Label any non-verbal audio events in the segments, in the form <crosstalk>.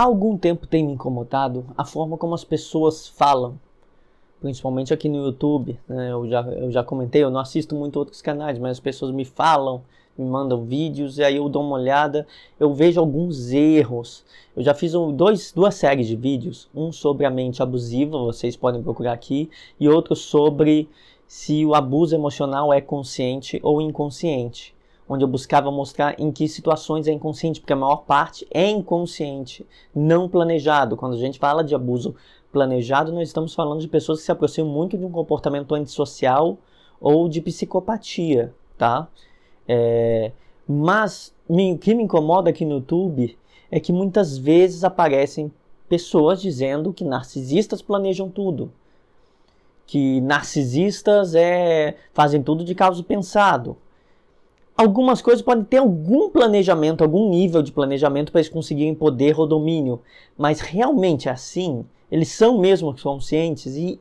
Há algum tempo tem me incomodado a forma como as pessoas falam, principalmente aqui no YouTube. Né? Eu, já, eu já comentei, eu não assisto muito outros canais, mas as pessoas me falam, me mandam vídeos e aí eu dou uma olhada, eu vejo alguns erros. Eu já fiz um, dois, duas séries de vídeos, um sobre a mente abusiva, vocês podem procurar aqui, e outro sobre se o abuso emocional é consciente ou inconsciente onde eu buscava mostrar em que situações é inconsciente, porque a maior parte é inconsciente, não planejado. Quando a gente fala de abuso planejado, nós estamos falando de pessoas que se aproximam muito de um comportamento antissocial ou de psicopatia, tá? É, mas o que me incomoda aqui no YouTube é que muitas vezes aparecem pessoas dizendo que narcisistas planejam tudo, que narcisistas é, fazem tudo de causa pensado, algumas coisas podem ter algum planejamento, algum nível de planejamento para eles conseguirem poder ou domínio, mas realmente é assim, eles são mesmo conscientes e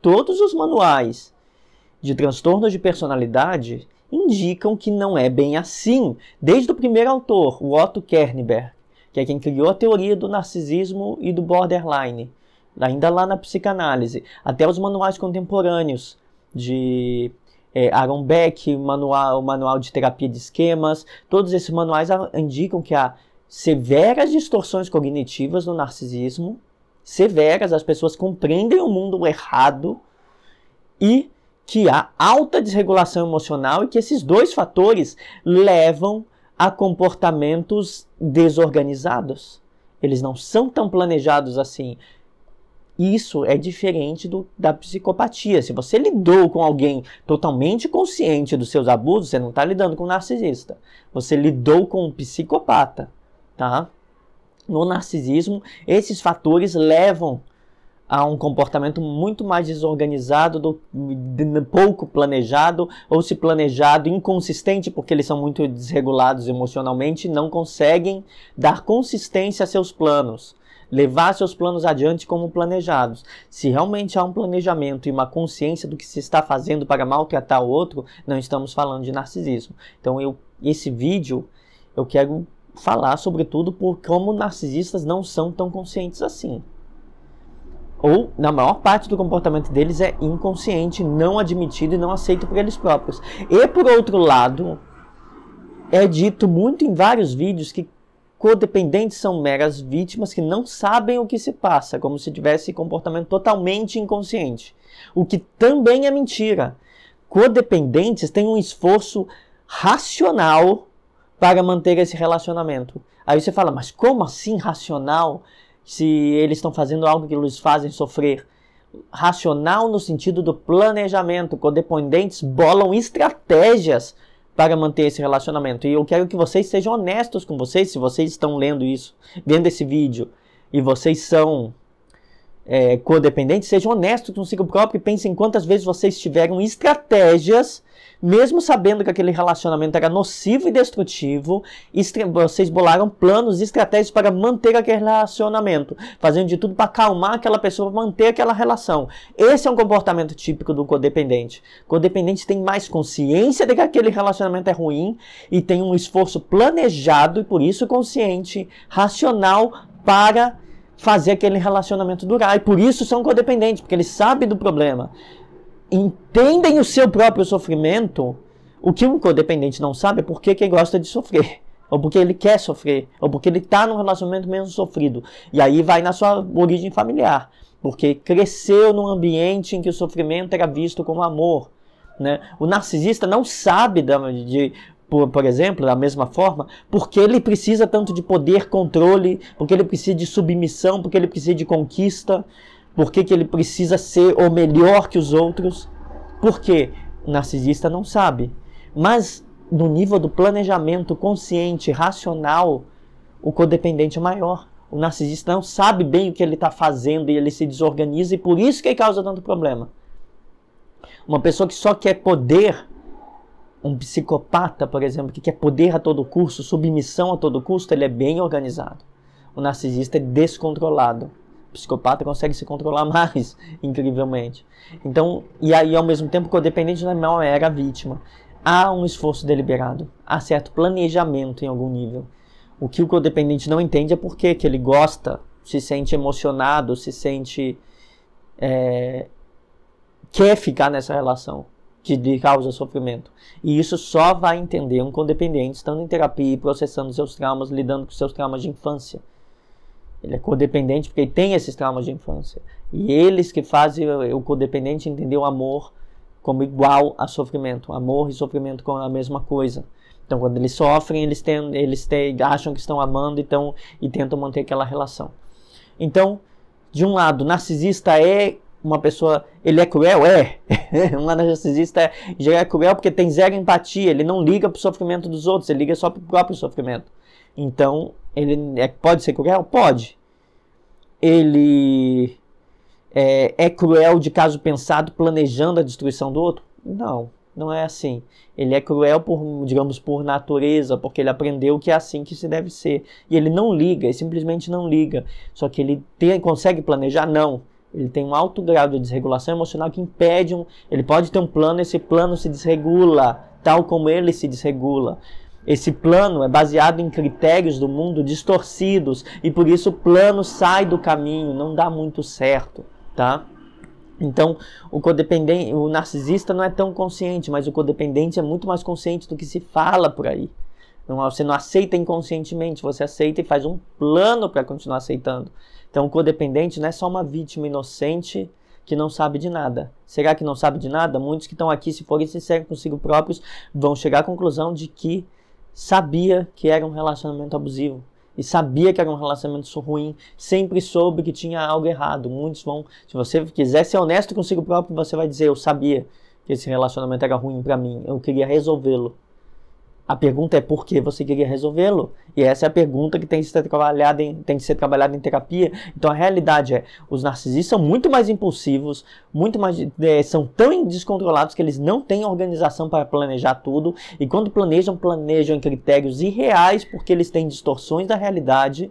todos os manuais de transtornos de personalidade indicam que não é bem assim. Desde o primeiro autor, o Otto Kernberg, que é quem criou a teoria do narcisismo e do borderline, ainda lá na psicanálise, até os manuais contemporâneos de é, Aaron Beck, manual, manual de terapia de esquemas, todos esses manuais indicam que há severas distorções cognitivas no narcisismo, severas, as pessoas compreendem o mundo errado e que há alta desregulação emocional e que esses dois fatores levam a comportamentos desorganizados. Eles não são tão planejados assim. Isso é diferente do, da psicopatia. Se você lidou com alguém totalmente consciente dos seus abusos, você não está lidando com um narcisista. Você lidou com um psicopata, tá? No narcisismo, esses fatores levam a um comportamento muito mais desorganizado, do, de, pouco planejado, ou se planejado inconsistente, porque eles são muito desregulados emocionalmente, não conseguem dar consistência a seus planos levar seus planos adiante como planejados. Se realmente há um planejamento e uma consciência do que se está fazendo para maltratar o outro, não estamos falando de narcisismo. Então, eu, esse vídeo eu quero falar sobretudo por como narcisistas não são tão conscientes assim. Ou, na maior parte do comportamento deles é inconsciente, não admitido e não aceito por eles próprios. E por outro lado, é dito muito em vários vídeos que Codependentes são meras vítimas que não sabem o que se passa, como se tivesse comportamento totalmente inconsciente, o que também é mentira. Codependentes têm um esforço racional para manter esse relacionamento. Aí você fala, mas como assim racional se eles estão fazendo algo que lhes fazem sofrer? Racional no sentido do planejamento. Codependentes bolam estratégias para manter esse relacionamento. E eu quero que vocês sejam honestos com vocês, se vocês estão lendo isso, vendo esse vídeo, e vocês são é, codependentes, sejam honestos consigo próprio e pensem quantas vezes vocês tiveram estratégias mesmo sabendo que aquele relacionamento era nocivo e destrutivo, vocês bolaram planos e estratégias para manter aquele relacionamento, fazendo de tudo para acalmar aquela pessoa, manter aquela relação. Esse é um comportamento típico do codependente. O codependente tem mais consciência de que aquele relacionamento é ruim e tem um esforço planejado e por isso consciente, racional para fazer aquele relacionamento durar. E por isso são codependentes, porque ele sabe do problema entendem o seu próprio sofrimento, o que um codependente não sabe é por que ele gosta de sofrer, <laughs> ou porque ele quer sofrer, ou porque ele está num relacionamento mesmo sofrido. E aí vai na sua origem familiar, porque cresceu num ambiente em que o sofrimento era visto como amor. Né? O narcisista não sabe de por, por, exemplo, da mesma forma, porque ele precisa tanto de poder, controle, porque ele precisa de submissão, porque ele precisa de conquista. Por que, que ele precisa ser o melhor que os outros? Porque o narcisista não sabe. Mas no nível do planejamento consciente, racional, o codependente é maior. O narcisista não sabe bem o que ele está fazendo e ele se desorganiza e por isso que causa tanto problema. Uma pessoa que só quer poder, um psicopata, por exemplo, que quer poder a todo custo, submissão a todo custo, ele é bem organizado. O narcisista é descontrolado psicopata consegue se controlar <laughs> mais, incrivelmente. Então, e aí ao mesmo tempo que o dependente não animal era a vítima. Há um esforço deliberado, há certo planejamento em algum nível. O que o codependente não entende é por que ele gosta, se sente emocionado, se sente. É, quer ficar nessa relação que lhe causa sofrimento. E isso só vai entender um codependente estando em terapia e processando seus traumas, lidando com seus traumas de infância. Ele é codependente porque ele tem esses traumas de infância. E eles que fazem o codependente entender o amor como igual a sofrimento. Amor e sofrimento como a mesma coisa. Então, quando eles sofrem, eles, têm, eles têm, acham que estão amando então, e tentam manter aquela relação. Então, de um lado, narcisista é uma pessoa. Ele é cruel? É. <laughs> um narcisista é, já é cruel porque tem zero empatia, ele não liga para o sofrimento dos outros, ele liga só para o próprio sofrimento. Então, ele é, pode ser cruel? Pode. Ele é, é cruel de caso pensado, planejando a destruição do outro? Não, não é assim. Ele é cruel por, digamos, por natureza, porque ele aprendeu que é assim que se deve ser. E ele não liga, ele simplesmente não liga. Só que ele tem, consegue planejar? Não. Ele tem um alto grau de desregulação emocional que impede um. Ele pode ter um plano, esse plano se desregula, tal como ele se desregula. Esse plano é baseado em critérios do mundo distorcidos e por isso o plano sai do caminho, não dá muito certo, tá? Então, o codependente, o narcisista não é tão consciente, mas o codependente é muito mais consciente do que se fala por aí. Não, você não aceita inconscientemente, você aceita e faz um plano para continuar aceitando. Então, o codependente não é só uma vítima inocente que não sabe de nada. Será que não sabe de nada? Muitos que estão aqui, se forem sinceros consigo próprios, vão chegar à conclusão de que sabia que era um relacionamento abusivo e sabia que era um relacionamento ruim, sempre soube que tinha algo errado. Muitos vão, se você quiser ser honesto consigo próprio, você vai dizer: Eu sabia que esse relacionamento era ruim para mim, eu queria resolvê-lo. A pergunta é por que você queria resolvê-lo? E essa é a pergunta que tem que, ser trabalhada em, tem que ser trabalhada em terapia. Então a realidade é, os narcisistas são muito mais impulsivos, muito mais é, são tão descontrolados que eles não têm organização para planejar tudo. E quando planejam, planejam em critérios irreais porque eles têm distorções da realidade.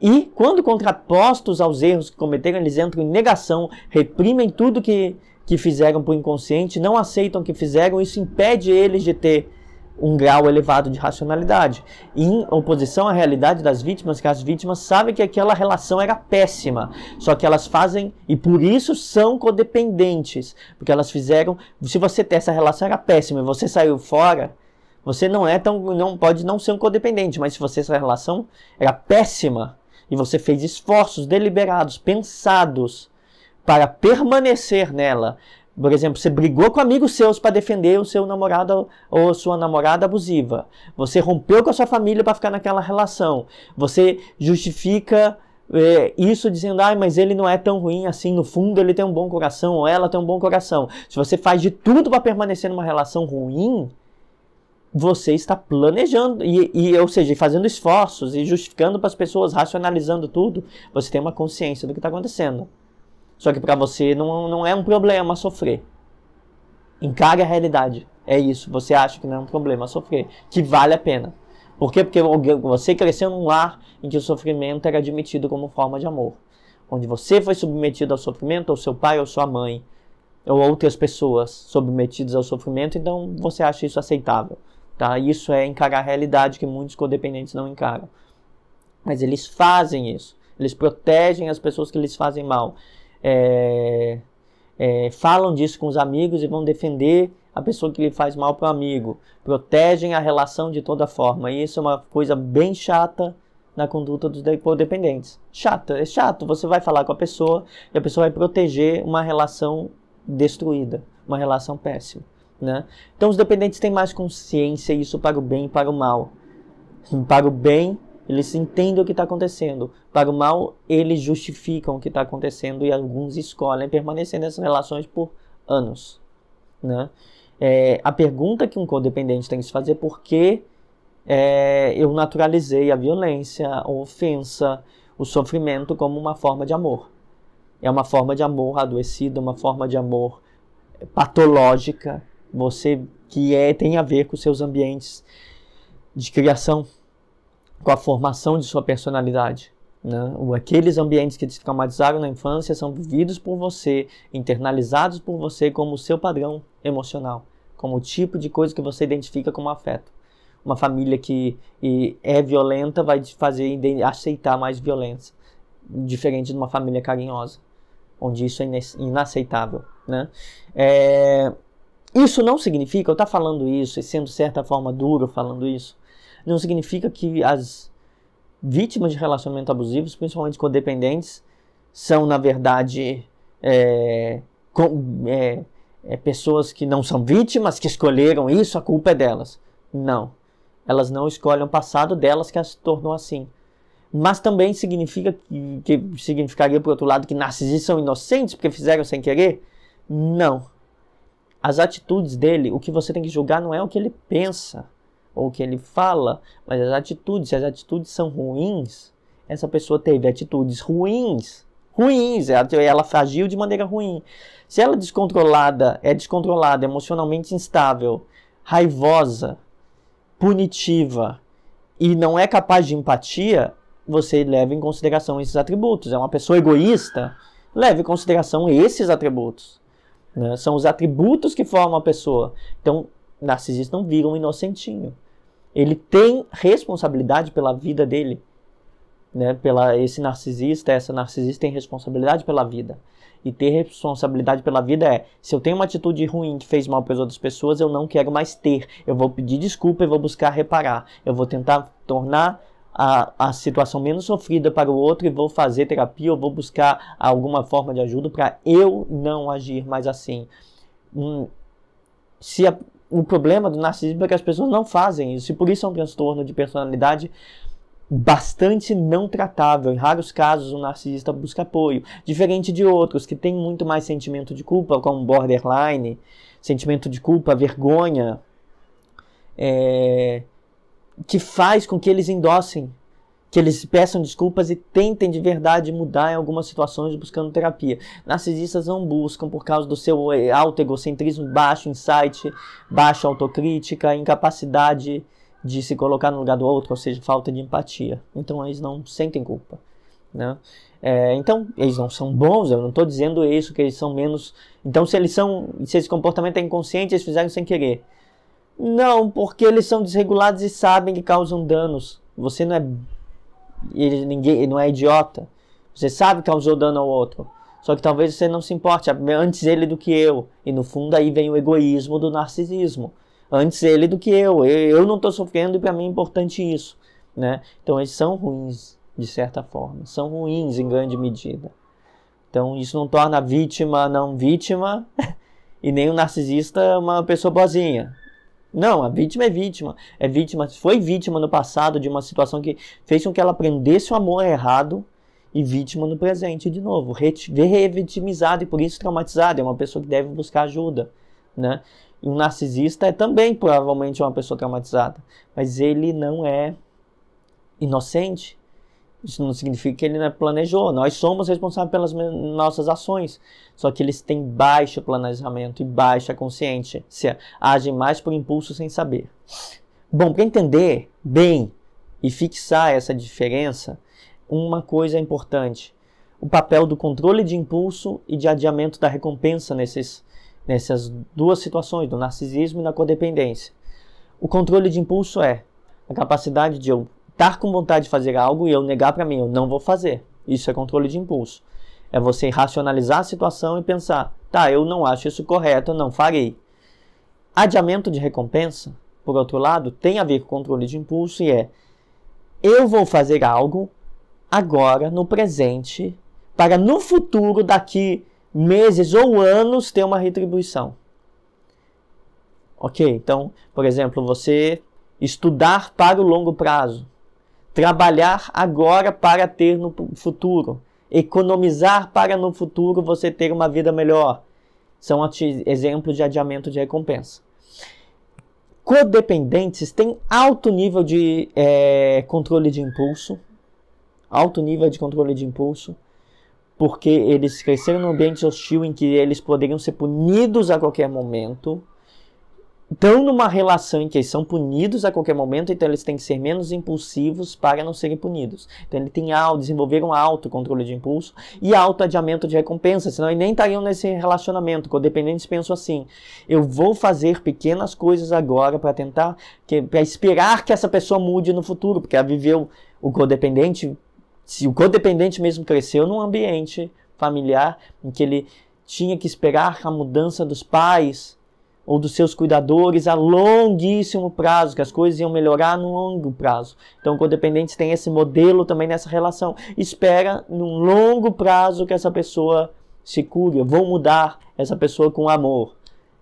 E quando contrapostos aos erros que cometeram, eles entram em negação, reprimem tudo que, que fizeram para o inconsciente, não aceitam o que fizeram. Isso impede eles de ter um grau elevado de racionalidade, em oposição à realidade das vítimas, que as vítimas sabem que aquela relação era péssima, só que elas fazem e por isso são codependentes, porque elas fizeram, se você ter essa relação era péssima e você saiu fora, você não é tão, não pode não ser um codependente, mas se você essa relação era péssima e você fez esforços deliberados, pensados para permanecer nela por exemplo, você brigou com amigos seus para defender o seu namorado ou sua namorada abusiva. Você rompeu com a sua família para ficar naquela relação. Você justifica é, isso dizendo, ah, mas ele não é tão ruim assim, no fundo ele tem um bom coração, ou ela tem um bom coração. Se você faz de tudo para permanecer numa relação ruim, você está planejando, e, e ou seja, fazendo esforços e justificando para as pessoas, racionalizando tudo, você tem uma consciência do que está acontecendo. Só que para você não, não é um problema sofrer. Encare a realidade. É isso. Você acha que não é um problema sofrer. Que vale a pena. Por quê? Porque você cresceu num lar em que o sofrimento era admitido como forma de amor. Onde você foi submetido ao sofrimento, ou seu pai, ou sua mãe, ou outras pessoas submetidas ao sofrimento, então você acha isso aceitável. Tá? Isso é encarar a realidade que muitos codependentes não encaram. Mas eles fazem isso. Eles protegem as pessoas que lhes fazem mal é, é, falam disso com os amigos e vão defender a pessoa que lhe faz mal para o amigo, protegem a relação de toda forma. E isso é uma coisa bem chata na conduta dos codependentes. Chata, é chato. Você vai falar com a pessoa e a pessoa vai proteger uma relação destruída, uma relação péssima. Né? Então os dependentes têm mais consciência isso para o bem e para o mal. Para o bem, eles entendem o que está acontecendo. Para o mal, eles justificam o que está acontecendo e alguns escolhem permanecer nessas relações por anos. Né? É, a pergunta que um codependente tem que se fazer é por que é, eu naturalizei a violência, a ofensa, o sofrimento como uma forma de amor. É uma forma de amor adoecida, uma forma de amor patológica, você que é, tem a ver com seus ambientes de criação, com a formação de sua personalidade. Né? Aqueles ambientes que te traumatizaram na infância são vividos por você, internalizados por você como o seu padrão emocional, como o tipo de coisa que você identifica como afeto. Uma família que é violenta vai te fazer aceitar mais violência, diferente de uma família carinhosa, onde isso é inaceitável. Né? É... Isso não significa, eu estou tá falando isso e sendo de certa forma duro falando isso, não significa que as vítimas de relacionamento abusivos, principalmente codependentes, são, na verdade, é, com, é, é, pessoas que não são vítimas, que escolheram isso, a culpa é delas. Não. Elas não escolhem o passado delas que as tornou assim. Mas também significa que, que significaria, por outro lado, que narcisistas são inocentes porque fizeram sem querer? Não. As atitudes dele, o que você tem que julgar não é o que ele pensa, ou o que ele fala, mas as atitudes, se as atitudes são ruins, essa pessoa teve atitudes ruins, ruins, ela, agiu de maneira ruim. Se ela é descontrolada, é descontrolada, emocionalmente instável, raivosa, punitiva e não é capaz de empatia, você leva em consideração esses atributos. É uma pessoa egoísta, leve em consideração esses atributos. Né? São os atributos que formam a pessoa. Então, narcisistas não viram um inocentinho. Ele tem responsabilidade pela vida dele, né? Pela esse narcisista, essa narcisista tem responsabilidade pela vida. E ter responsabilidade pela vida é, se eu tenho uma atitude ruim que fez mal para as outras pessoas, eu não quero mais ter. Eu vou pedir desculpa, e vou buscar reparar. Eu vou tentar tornar a, a situação menos sofrida para o outro e vou fazer terapia, eu vou buscar alguma forma de ajuda para eu não agir mais assim. Hum, se a, o problema do narcisismo é que as pessoas não fazem isso, e por isso é um transtorno de personalidade bastante não tratável. Em raros casos, um narcisista busca apoio, diferente de outros que têm muito mais sentimento de culpa, como borderline, sentimento de culpa, vergonha, é, que faz com que eles endossem que eles peçam desculpas e tentem de verdade mudar em algumas situações buscando terapia. Narcisistas não buscam por causa do seu eh, alto egocentrismo, baixo insight, baixa autocrítica, incapacidade de se colocar no lugar do outro, ou seja, falta de empatia. Então eles não sentem culpa. Né? É, então, eles não são bons, eu não estou dizendo isso, que eles são menos. Então, se eles são. Se esse comportamento é inconsciente, eles fizeram sem querer. Não, porque eles são desregulados e sabem que causam danos. Você não é ele, ninguém, ele não é idiota. Você sabe que causou dano ao outro. Só que talvez você não se importe, é, antes ele do que eu. E no fundo aí vem o egoísmo do narcisismo. Antes ele do que eu. Eu não estou sofrendo e para mim é importante isso. Né? Então eles são ruins, de certa forma. São ruins em grande medida. Então isso não torna a vítima não vítima <laughs> e nem o narcisista uma pessoa boazinha. Não, a vítima é vítima. É vítima, foi vítima no passado de uma situação que fez com que ela aprendesse o amor errado e vítima no presente de novo, Revitimizado e por isso traumatizada, é uma pessoa que deve buscar ajuda, né? E um narcisista é também provavelmente uma pessoa traumatizada, mas ele não é inocente, isso não significa que ele não é planejou. Nós somos responsáveis pelas nossas ações. Só que eles têm baixo planejamento e baixa consciência. Agem mais por impulso sem saber. Bom, para entender bem e fixar essa diferença, uma coisa é importante: o papel do controle de impulso e de adiamento da recompensa nesses, nessas duas situações, do narcisismo e da codependência. O controle de impulso é a capacidade de eu estar com vontade de fazer algo e eu negar para mim, eu não vou fazer. Isso é controle de impulso. É você racionalizar a situação e pensar, tá, eu não acho isso correto, eu não farei. Adiamento de recompensa, por outro lado, tem a ver com controle de impulso e é eu vou fazer algo agora, no presente, para no futuro, daqui meses ou anos, ter uma retribuição. Ok, então, por exemplo, você estudar para o longo prazo. Trabalhar agora para ter no futuro. Economizar para no futuro você ter uma vida melhor. São exemplos de adiamento de recompensa. Codependentes têm alto nível de é, controle de impulso. Alto nível de controle de impulso porque eles cresceram num ambiente hostil em que eles poderiam ser punidos a qualquer momento estão numa relação em que eles são punidos a qualquer momento, então eles têm que ser menos impulsivos para não serem punidos. Então ele tem ao desenvolver um alto controle de impulso e alto adiamento de recompensa, senão eles nem estariam nesse relacionamento. Codependentes pensam assim: eu vou fazer pequenas coisas agora para tentar, para esperar que essa pessoa mude no futuro, porque ela viveu o codependente. Se o codependente mesmo cresceu num ambiente familiar em que ele tinha que esperar a mudança dos pais ou dos seus cuidadores a longuíssimo prazo, que as coisas iam melhorar no longo prazo. Então, codependentes têm esse modelo também nessa relação. Espera num longo prazo que essa pessoa se cure. Eu vou mudar essa pessoa com amor.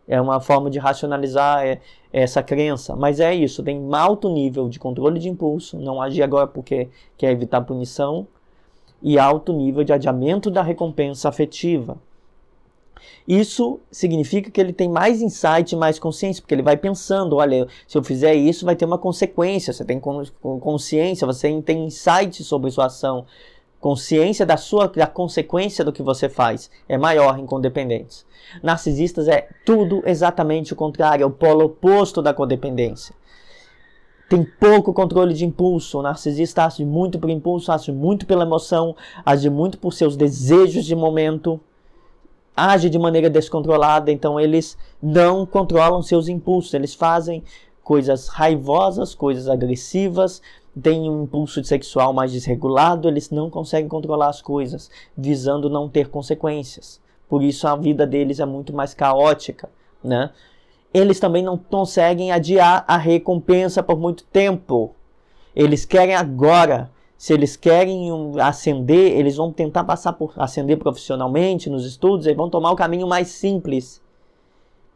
É uma forma de racionalizar é, é essa crença. Mas é isso, tem um alto nível de controle de impulso, não agir agora porque quer evitar punição, e alto nível de adiamento da recompensa afetiva. Isso significa que ele tem mais insight, mais consciência, porque ele vai pensando, olha, se eu fizer isso vai ter uma consequência, você tem consciência, você tem insight sobre sua ação, consciência da sua da consequência do que você faz é maior em codependentes. Narcisistas é tudo exatamente o contrário, é o polo oposto da codependência. Tem pouco controle de impulso. O narcisista age muito por impulso, age muito pela emoção, age muito por seus desejos de momento age de maneira descontrolada, então eles não controlam seus impulsos, eles fazem coisas raivosas, coisas agressivas, têm um impulso sexual mais desregulado, eles não conseguem controlar as coisas, visando não ter consequências. Por isso a vida deles é muito mais caótica, né? Eles também não conseguem adiar a recompensa por muito tempo. Eles querem agora se eles querem ascender, eles vão tentar passar por ascender profissionalmente nos estudos e vão tomar o caminho mais simples.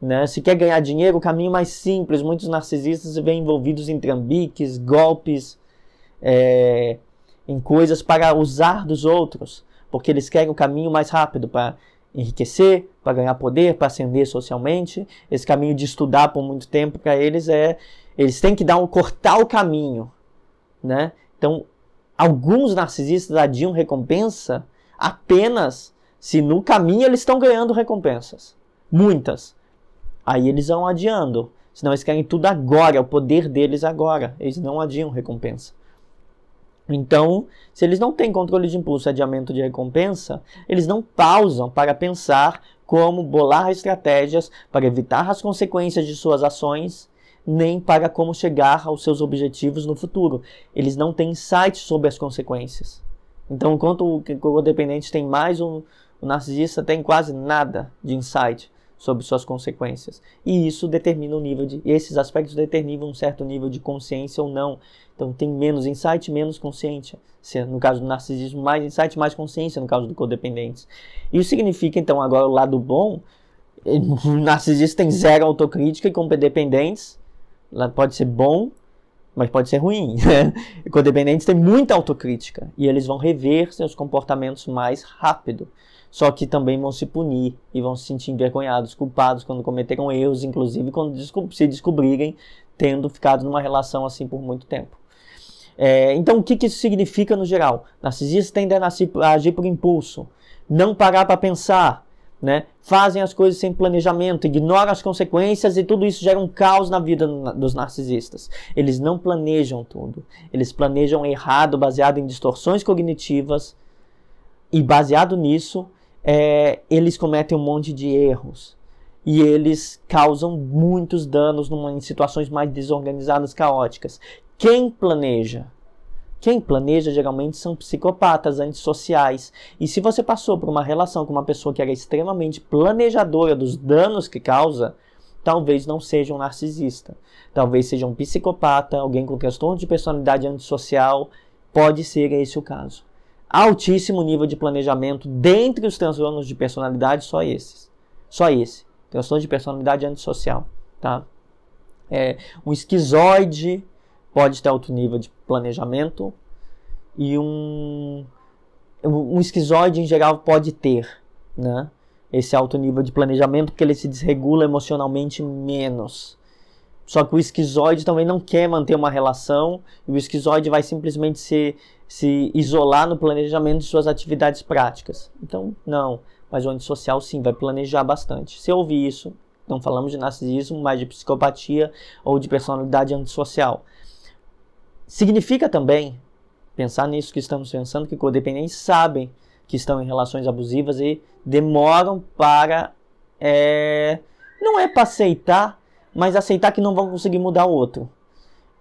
Né? Se quer ganhar dinheiro, o caminho mais simples. Muitos narcisistas veem envolvidos em trambiques, golpes, é, em coisas para usar dos outros, porque eles querem o caminho mais rápido para enriquecer, para ganhar poder, para ascender socialmente. Esse caminho de estudar por muito tempo para eles é eles têm que dar um cortar o caminho, né? Então Alguns narcisistas adiam recompensa apenas se no caminho eles estão ganhando recompensas. Muitas. Aí eles vão adiando. Senão eles querem tudo agora, é o poder deles agora. Eles não adiam recompensa. Então, se eles não têm controle de impulso e adiamento de recompensa, eles não pausam para pensar como bolar estratégias para evitar as consequências de suas ações nem para como chegar aos seus objetivos no futuro. Eles não têm insight sobre as consequências. Então, enquanto o codependente tem mais, um, o narcisista tem quase nada de insight sobre suas consequências. E isso determina o nível de. Esses aspectos determinam um certo nível de consciência ou não. Então tem menos insight, menos consciência. No caso do narcisismo, mais insight, mais consciência no caso do codependente. Isso significa, então, agora o lado bom: <laughs> o narcisista tem zero autocrítica e com dependentes ela pode ser bom, mas pode ser ruim. E <laughs> E né? codependentes têm muita autocrítica e eles vão rever seus comportamentos mais rápido. Só que também vão se punir e vão se sentir envergonhados, culpados quando cometeram erros, inclusive quando se descobrirem tendo ficado numa relação assim por muito tempo. É, então, o que, que isso significa no geral? Narcisistas tendem a, a agir por impulso, não parar para pensar, né? Fazem as coisas sem planejamento, ignoram as consequências e tudo isso gera um caos na vida dos narcisistas. Eles não planejam tudo. Eles planejam errado, baseado em distorções cognitivas e baseado nisso, é, eles cometem um monte de erros e eles causam muitos danos numa, em situações mais desorganizadas, caóticas. Quem planeja quem planeja geralmente são psicopatas, antissociais. E se você passou por uma relação com uma pessoa que era extremamente planejadora dos danos que causa, talvez não seja um narcisista. Talvez seja um psicopata, alguém com transtorno de personalidade antissocial. Pode ser esse o caso. Altíssimo nível de planejamento dentre os transtornos de personalidade, só esses. Só esse. Transtorno de personalidade antissocial. Tá? É, um esquizoide pode ter alto nível de planejamento e um, um esquizoide em geral pode ter, né? Esse alto nível de planejamento porque ele se desregula emocionalmente menos. Só que o esquizoide também não quer manter uma relação e o esquizoide vai simplesmente se, se isolar no planejamento de suas atividades práticas. Então, não. Mas o antissocial, sim, vai planejar bastante. Se eu ouvir isso, não falamos de narcisismo, mas de psicopatia ou de personalidade antissocial. Significa também pensar nisso que estamos pensando, que codependentes sabem que estão em relações abusivas e demoram para. É, não é para aceitar, mas aceitar que não vão conseguir mudar o outro.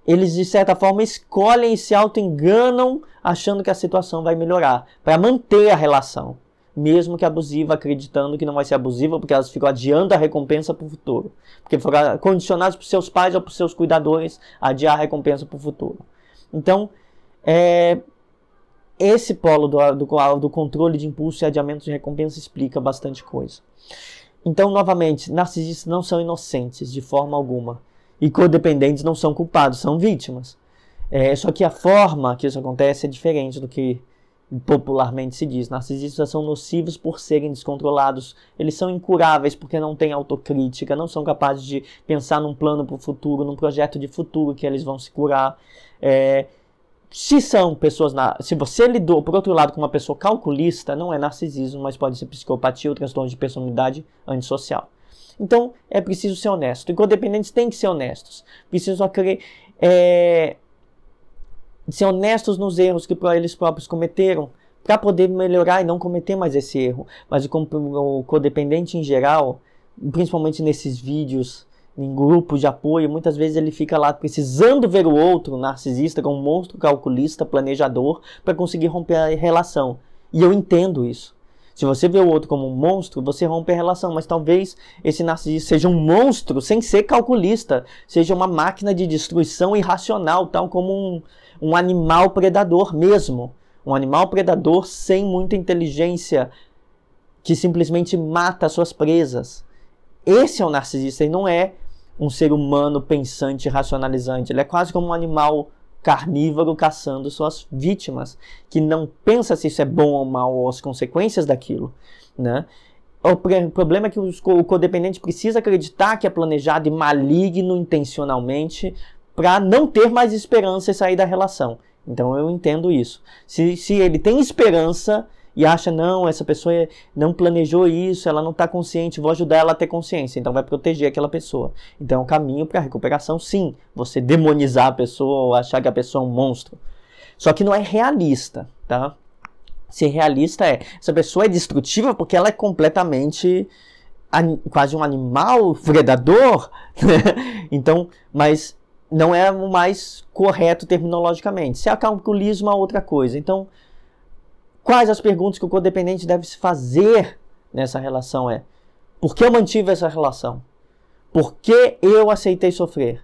Eles, de certa forma, escolhem e se auto-enganam achando que a situação vai melhorar, para manter a relação mesmo que abusiva, acreditando que não vai ser abusiva, porque elas ficam adiando a recompensa para o futuro. Porque foram condicionadas por seus pais ou por seus cuidadores a adiar a recompensa para o futuro. Então, é, esse polo do, do, do controle de impulso e adiamento de recompensa explica bastante coisa. Então, novamente, narcisistas não são inocentes de forma alguma. E codependentes não são culpados, são vítimas. É, só que a forma que isso acontece é diferente do que popularmente se diz. Narcisistas são nocivos por serem descontrolados, eles são incuráveis porque não têm autocrítica, não são capazes de pensar num plano para o futuro, num projeto de futuro que eles vão se curar. É, se são pessoas na, se você lidou por outro lado com uma pessoa calculista, não é narcisismo, mas pode ser psicopatia ou transtorno de personalidade antissocial. Então é preciso ser honesto. E codependentes têm que ser honestos. Precisam acreditar. é, se ser honestos nos erros que eles próprios cometeram, para poder melhorar e não cometer mais esse erro. Mas o codependente em geral, principalmente nesses vídeos, em grupos de apoio, muitas vezes ele fica lá precisando ver o outro narcisista como um monstro calculista, planejador, para conseguir romper a relação. E eu entendo isso. Se você vê o outro como um monstro, você rompe a relação, mas talvez esse narcisista seja um monstro sem ser calculista, seja uma máquina de destruição irracional, tal como um, um animal predador mesmo. Um animal predador sem muita inteligência, que simplesmente mata suas presas. Esse é o narcisista, ele não é um ser humano pensante e racionalizante. Ele é quase como um animal carnívoro caçando suas vítimas, que não pensa se isso é bom ou mal ou as consequências daquilo, né? O problema é que o codependente precisa acreditar que é planejado e maligno intencionalmente para não ter mais esperança e sair da relação. Então eu entendo isso. Se, se ele tem esperança e acha, não, essa pessoa é, não planejou isso, ela não está consciente, vou ajudar ela a ter consciência, então vai proteger aquela pessoa. Então é um caminho para recuperação, sim, você demonizar a pessoa ou achar que a pessoa é um monstro. Só que não é realista, tá? Ser realista é, essa pessoa é destrutiva porque ela é completamente quase um animal predador, <laughs> né? então, mas não é o mais correto terminologicamente. Se é calculismo é outra coisa. Então, quais as perguntas que o codependente deve se fazer nessa relação é: por que eu mantive essa relação? Por que eu aceitei sofrer?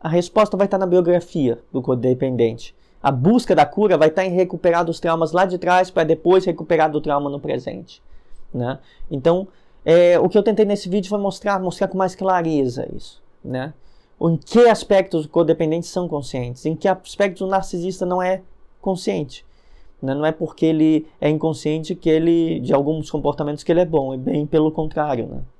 A resposta vai estar na biografia do codependente. A busca da cura vai estar em recuperar dos traumas lá de trás para depois recuperar do trauma no presente. Né? Então, é, o que eu tentei nesse vídeo foi mostrar, mostrar com mais clareza isso. Né? em que aspectos o codependente são conscientes, em que aspectos o narcisista não é consciente. Né? Não é porque ele é inconsciente que ele, de alguns comportamentos, que ele é bom, é bem pelo contrário. Né?